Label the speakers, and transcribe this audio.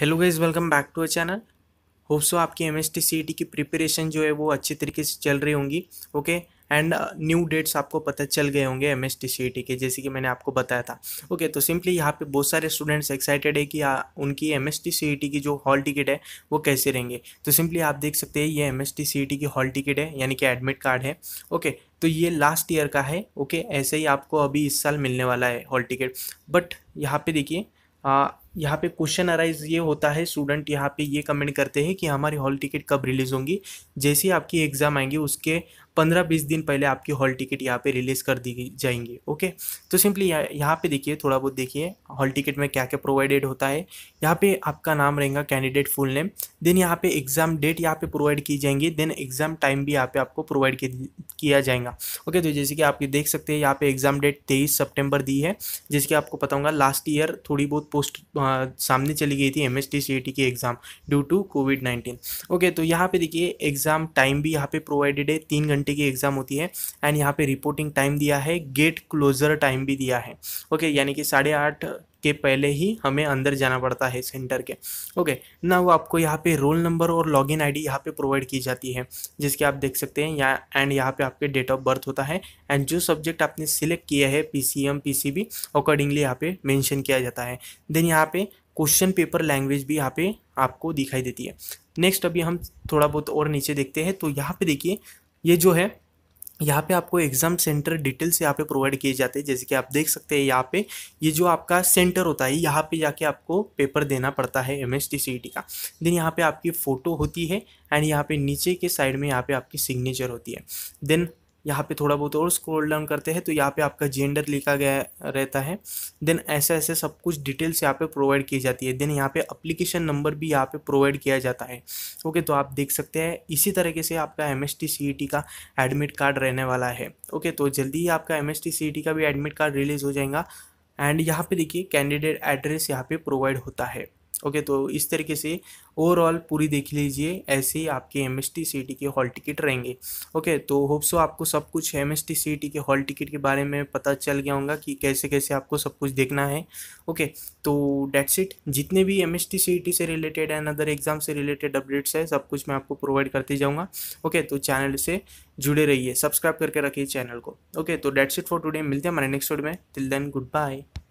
Speaker 1: hello guys welcome back to a channel hope so आपकी M S e की preparation जो है वो अच्छे तरीके से चल रही होंगी ओके एंड न्यू डेट्स आपको पता चल गए होंगे एम एस e के जैसे कि मैंने आपको बताया था ओके okay, तो सिंपली यहाँ पे बहुत सारे स्टूडेंट्स एक्साइटेड है कि आ, uh, उनकी एम एस e की जो हॉल टिकट है वो कैसे रहेंगे तो सिंपली आप देख सकते हैं ये एम एस की हॉल टिकट है यानी कि एडमिट कार्ड है ओके okay, तो ये लास्ट ईयर का है ओके okay, ऐसे ही आपको अभी इस साल मिलने वाला है हॉल टिकट बट यहाँ पर देखिए uh, यहाँ पे क्वेश्चन अराइज ये होता है स्टूडेंट यहाँ पे ये कमेंट करते हैं कि हमारी हॉल टिकट कब रिलीज़ होंगी जैसे ही आपकी एग्ज़ाम आएंगी उसके पंद्रह बीस दिन पहले आपकी हॉल टिकट यहाँ पे रिलीज़ कर दी जाएंगी ओके तो सिंपली यहाँ पे देखिए थोड़ा बहुत देखिए हॉल टिकट में क्या क्या प्रोवाइडेड होता है यहाँ पे आपका नाम रहेगा कैंडिडेट फुल नेम देन यहाँ पे एग्ज़ाम डेट यहाँ पे प्रोवाइड की जाएंगी देन एग्ज़ाम टाइम भी यहाँ पे आपको प्रोवाइड किया जाएगा ओके तो जैसे कि आप देख सकते हैं यहाँ पे एग्ज़ाम डेट तेईस सेप्टेम्बर दी है जैसे कि आपको पता होगा लास्ट ईयर थोड़ी बहुत पोस्ट सामने चली गई थी एम एस की exam due to covid nineteen okay तो यहाँ पे देखिए एग्ज़ाम टाइम भी यहाँ पे प्रोवाइडेड है तीन घंटे घंटे e की एग्ज़ाम होती है एंड यहाँ पे रिपोर्टिंग टाइम दिया है गेट क्लोज़र टाइम भी दिया है ओके okay, यानी कि साढ़े आठ के पहले ही हमें अंदर जाना पड़ता है सेंटर के ओके ना वो आपको यहाँ पे रोल नंबर और लॉगिन आईडी यहाँ पे प्रोवाइड की जाती है जिसके आप देख सकते हैं या एंड यहाँ पे आपके डेट ऑफ बर्थ होता है एंड जो सब्जेक्ट आपने सिलेक्ट किया है P C M P C B accordingly यहाँ पे मैंशन किया जाता है देन यहाँ पे क्वेश्चन पेपर लैंग्वेज भी यहाँ पे आपको दिखाई देती है नेक्स्ट अभी हम थोड़ा बहुत और नीचे देखते हैं तो यहाँ पे देखिए ये जो है यहाँ पे आपको एग्ज़ाम सेंटर डिटेल्स यहाँ पे प्रोवाइड किए जाते हैं जैसे कि आप देख सकते हैं यहाँ पे ये जो आपका सेंटर होता है यहाँ पे जाके आपको पेपर देना पड़ता है एम एस e का देन यहाँ पे आपकी फ़ोटो होती है एंड यहाँ पे नीचे के साइड में यहाँ पे आपकी सिग्नेचर होती है देन यहाँ पे थोड़ा बहुत और स्क्रॉल डाउन करते हैं तो यहाँ पे आपका जेंडर लिखा गया रहता है देन ऐसे ऐसे सब कुछ डिटेल्स यहाँ पे प्रोवाइड की जाती है देन यहाँ पे अप्लीकेशन नंबर भी यहाँ पे प्रोवाइड किया जाता है ओके तो आप देख सकते हैं इसी तरीके से आपका एम एस e का एडमिट कार्ड रहने वाला है ओके तो जल्दी ही आपका एम एस e का भी एडमिट कार्ड रिलीज़ हो जाएगा एंड यहाँ पे देखिए कैंडिडेट एड्रेस यहाँ पे प्रोवाइड होता है ओके तो इस तरीके से ओवरऑल पूरी देख लीजिए ऐसे ही आपके M S T C T के हॉल टिकट रहेंगे ओके तो होप सो आपको सब कुछ M S T C T के हॉल टिकट के बारे में पता चल गया होगा कि कैसे कैसे आपको सब कुछ देखना है ओके तो डेट्स इट जितने भी M S T C T से रिलेटेड एंड अदर एग्जाम से रिलेटेड अपडेट्स है सब कुछ मैं आपको प्रोवाइड करते जाऊँगा ओके तो चैनल से जुड़े रहिए सब्सक्राइब करके रखिए चैनल को ओके तो डेट्स इट फॉर टुडे मिलते हैं हमारे नेक्स्ट वीडियो में टिल देन गुड बाय